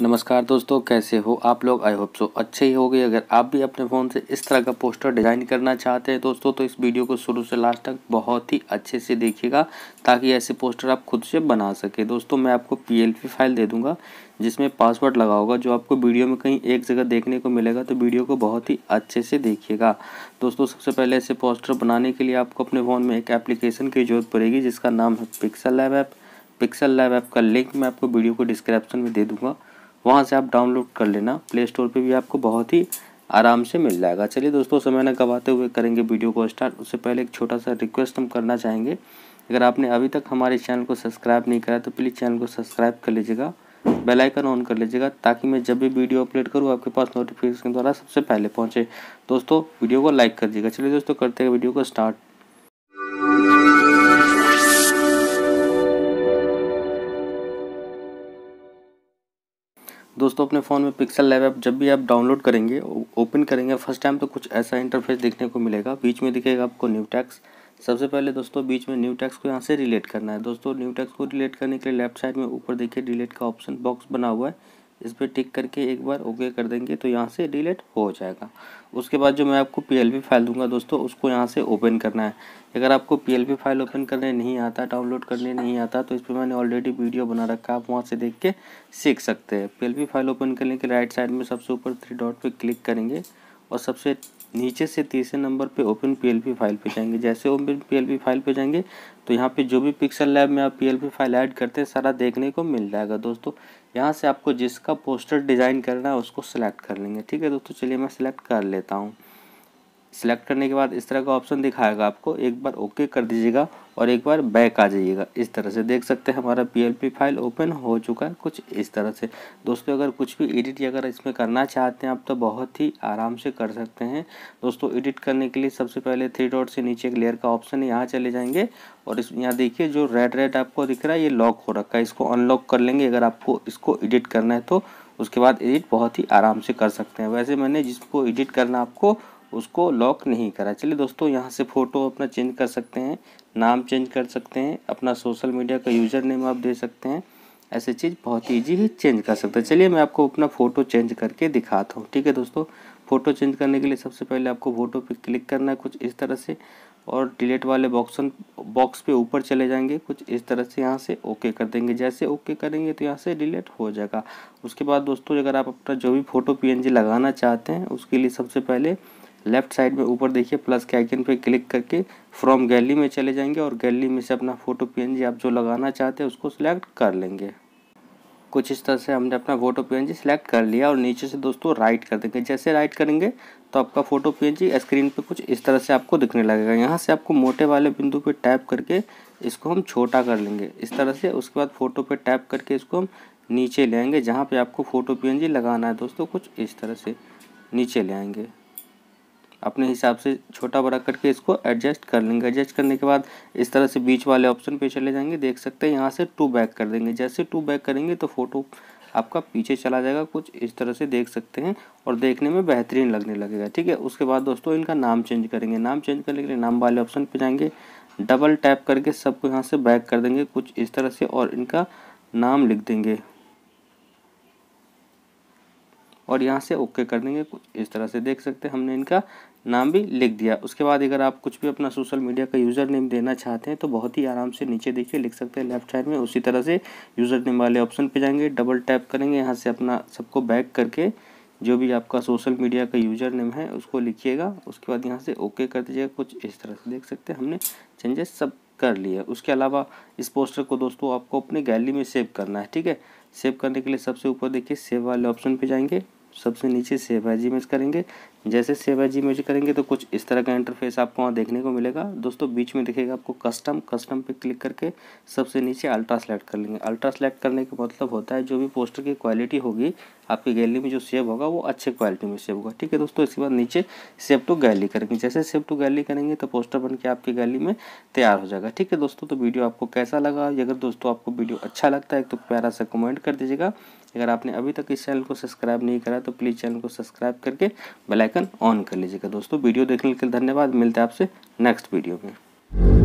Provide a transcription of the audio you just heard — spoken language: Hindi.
नमस्कार दोस्तों कैसे हो आप लोग आई होप सो अच्छे ही हो गए अगर आप भी अपने फ़ोन से इस तरह का पोस्टर डिज़ाइन करना चाहते हैं दोस्तों तो इस वीडियो को शुरू से लास्ट तक बहुत ही अच्छे से देखिएगा ताकि ऐसे पोस्टर आप खुद से बना सके दोस्तों मैं आपको पीएलपी फाइल दे दूंगा जिसमें पासवर्ड लगा होगा जो आपको वीडियो में कहीं एक जगह देखने को मिलेगा तो वीडियो को बहुत ही अच्छे से देखिएगा दोस्तों सबसे पहले ऐसे पोस्टर बनाने के लिए आपको अपने फ़ोन में एक एप्लीकेशन की ज़रूरत पड़ेगी जिसका नाम है pixel lab app pixel lab app का लिंक मैं आपको वीडियो को डिस्क्रिप्शन में दे दूँगा वहाँ से आप डाउनलोड कर लेना प्ले स्टोर पर भी आपको बहुत ही आराम से मिल जाएगा चलिए दोस्तों समय न गवाते हुए करेंगे वीडियो को स्टार्ट उससे पहले एक छोटा सा रिक्वेस्ट हम करना चाहेंगे अगर आपने अभी तक हमारे चैनल को सब्सक्राइब नहीं करा तो प्लीज़ चैनल को सब्सक्राइब कर लीजिएगा बेल आइकन ऑन कर लीजिएगा ताकि मैं जब भी वीडियो अपलोड करूँ आपके पास नोटिफिकेशन द्वारा सबसे पहले पहुँचे दोस्तों वीडियो को लाइक कर दीजिएगा चलिए दोस्तों करते हैं वीडियो को स्टार्ट दोस्तों अपने फ़ोन में पिक्सल लैब ऐप जब भी आप डाउनलोड करेंगे ओपन करेंगे फर्स्ट टाइम तो कुछ ऐसा इंटरफेस देखने को मिलेगा बीच में दिखेगा आपको न्यू टैक्स सबसे पहले दोस्तों बीच में न्यू टैक्स को यहाँ से रिलेट करना है दोस्तों न्यू टैक्स को रिलेट करने के लिए लेफ्ट साइड में ऊपर देखिए डिलीट का ऑप्शन बॉक्स बना हुआ है इस पर टिक करके एक बार ओके कर देंगे तो यहाँ से डिलीट हो जाएगा उसके बाद जो मैं आपको पी फाइल दूंगा दोस्तों उसको यहाँ से ओपन करना है अगर आपको पी फाइल ओपन करने नहीं आता डाउनलोड करने नहीं आता तो इस पर मैंने ऑलरेडी वीडियो बना रखा आप वहाँ से देख के सीख सकते हैं पी फाइल ओपन करने के राइट साइड में सबसे ऊपर थ्री डॉट पर क्लिक करेंगे और सबसे नीचे से तीसरे नंबर पे ओपन पीएलपी फाइल पे जाएंगे जैसे ओपन पीएलपी फाइल पे जाएंगे तो यहाँ पे जो भी पिक्सल लैब में आप पीएलपी फाइल ऐड करते हैं सारा देखने को मिल जाएगा दोस्तों यहाँ से आपको जिसका पोस्टर डिज़ाइन करना है उसको सिलेक्ट कर लेंगे ठीक है दोस्तों चलिए मैं सिलेक्ट कर लेता हूँ सेलेक्ट करने के बाद इस तरह का ऑप्शन दिखाएगा आपको एक बार ओके कर दीजिएगा और एक बार बैक आ जाइएगा इस तरह से देख सकते हैं हमारा पी फाइल ओपन हो चुका है कुछ इस तरह से दोस्तों अगर कुछ भी एडिट अगर इसमें करना चाहते हैं आप तो बहुत ही आराम से कर सकते हैं दोस्तों एडिट करने के लिए सबसे पहले थ्री डॉट से नीचे एक लेयर का ऑप्शन है यहाँ चले जाएंगे और इस यहाँ देखिए जो रेड रेड आपको दिख रहा है ये लॉक हो रखा है इसको अनलॉक कर लेंगे अगर आपको इसको एडिट करना है तो उसके बाद एडिट बहुत ही आराम से कर सकते हैं वैसे मैंने जिसको एडिट करना आपको उसको लॉक नहीं करा चलिए दोस्तों यहाँ से फ़ोटो अपना चेंज कर सकते हैं नाम चेंज कर सकते हैं अपना सोशल मीडिया का यूज़र नेम आप दे सकते हैं ऐसे चीज़ बहुत ईजी ही चेंज कर सकते हैं चलिए मैं आपको अपना फ़ोटो चेंज करके दिखाता हूँ ठीक है दोस्तों फ़ोटो चेंज करने के लिए सबसे पहले आपको फ़ोटो पे क्लिक करना है कुछ इस तरह से और डिलीट वाले बॉक्सन बॉक्स पे ऊपर चले जाएंगे कुछ इस तरह से यहाँ से ओके कर देंगे जैसे ओके करेंगे तो यहाँ से डिलीट हो जाएगा उसके बाद दोस्तों अगर आप अपना जो भी फ़ोटो पी लगाना चाहते हैं उसके लिए सबसे पहले लेफ्ट साइड में ऊपर देखिए प्लस के आइकन पे क्लिक करके फ्रॉम गैलरी में चले जाएंगे और गैलरी में से अपना फ़ोटो पी आप जो लगाना चाहते हैं उसको सिलेक्ट कर लेंगे कुछ इस तरह से हमने अपना फोटो पी सिलेक्ट कर लिया और नीचे से दोस्तों राइट कर देंगे जैसे राइट करेंगे तो आपका फ़ोटो पी स्क्रीन पे कुछ इस तरह से आपको दिखने लगेगा यहाँ से आपको मोटे वाले बिंदु पे टैप करके इसको हम छोटा कर लेंगे इस तरह से उसके बाद फ़ोटो पे टैप करके इसको हम नीचे ले आएंगे जहाँ पे आपको फ़ोटो पी लगाना है दोस्तों कुछ इस तरह से नीचे ले आएंगे अपने हिसाब से छोटा बड़ा करके इसको एडजस्ट कर लेंगे एडजस्ट करने के बाद इस तरह से बीच वाले ऑप्शन पे चले जाएंगे देख सकते हैं यहाँ से टू बैक कर देंगे जैसे टू बैक करेंगे तो फोटो आपका पीछे चला जाएगा कुछ इस तरह से देख सकते हैं और देखने में बेहतरीन लगने लगेगा ठीक है उसके बाद दोस्तों इनका नाम चेंज करेंगे नाम चेंज करने के लिए नाम वाले ऑप्शन पर जाएंगे डबल टैप करके सबको यहाँ से बैक कर देंगे कुछ इस तरह से और इनका नाम लिख देंगे और यहाँ से ओके कर देंगे इस तरह से देख सकते हैं हमने इनका नाम भी लिख दिया उसके बाद अगर आप कुछ भी अपना सोशल मीडिया का यूज़र नेम देना चाहते हैं तो बहुत ही आराम से नीचे देखिए लिख सकते हैं लेफ्ट साइड में उसी तरह से यूज़र नेम वाले ऑप्शन पर जाएंगे डबल टैप करेंगे यहाँ से अपना सबको बैक करके जो भी आपका सोशल मीडिया का यूज़र नेम है उसको लिखिएगा उसके बाद यहाँ से ओके कर दीजिएगा कुछ इस तरह से देख सकते हैं हमने चेंजेस सब कर लिए उसके अलावा इस पोस्टर को दोस्तों आपको अपनी गैलरी में सेव करना है ठीक है सेव करने के लिए सबसे ऊपर देखिए सेव वाले ऑप्शन पे जाएंगे सबसे नीचे से है में करेंगे जैसे सेवा जी म्यूजिक करेंगे तो कुछ इस तरह का इंटरफेस आपको वहाँ देखने को मिलेगा दोस्तों बीच में दिखेगा आपको कस्टम कस्टम पे क्लिक करके सबसे नीचे अल्ट्रा सेलेक्ट कर लेंगे अल्ट्रा सेलेक्ट करने का मतलब होता है जो भी पोस्टर की क्वालिटी होगी आपकी गैलरी में जो सेव होगा वो अच्छे क्वालिटी में सेव होगा ठीक है दोस्तों इसके बाद नीचे सेव टू गैलरी करेंगे जैसे सेव टू गैली करेंगे तो पोस्टर बन के आपकी गैली में तैयार हो जाएगा ठीक है दोस्तों तो वीडियो आपको कैसा लगा अगर दोस्तों आपको वीडियो अच्छा लगता है तो प्यारा सा कमेंट कर दीजिएगा अगर आपने अभी तक इस चैनल को सब्सक्राइब नहीं करा तो प्लीज़ चैनल को सब्सक्राइब करके बेलाइक आइकन ऑन कर लीजिएगा दोस्तों वीडियो देखने के लिए धन्यवाद मिलते हैं आपसे नेक्स्ट वीडियो में